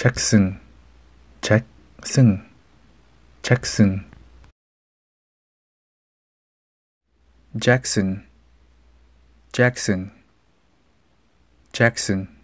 Jackson, 잭슨, 잭슨. Jackson, Jackson, Jackson.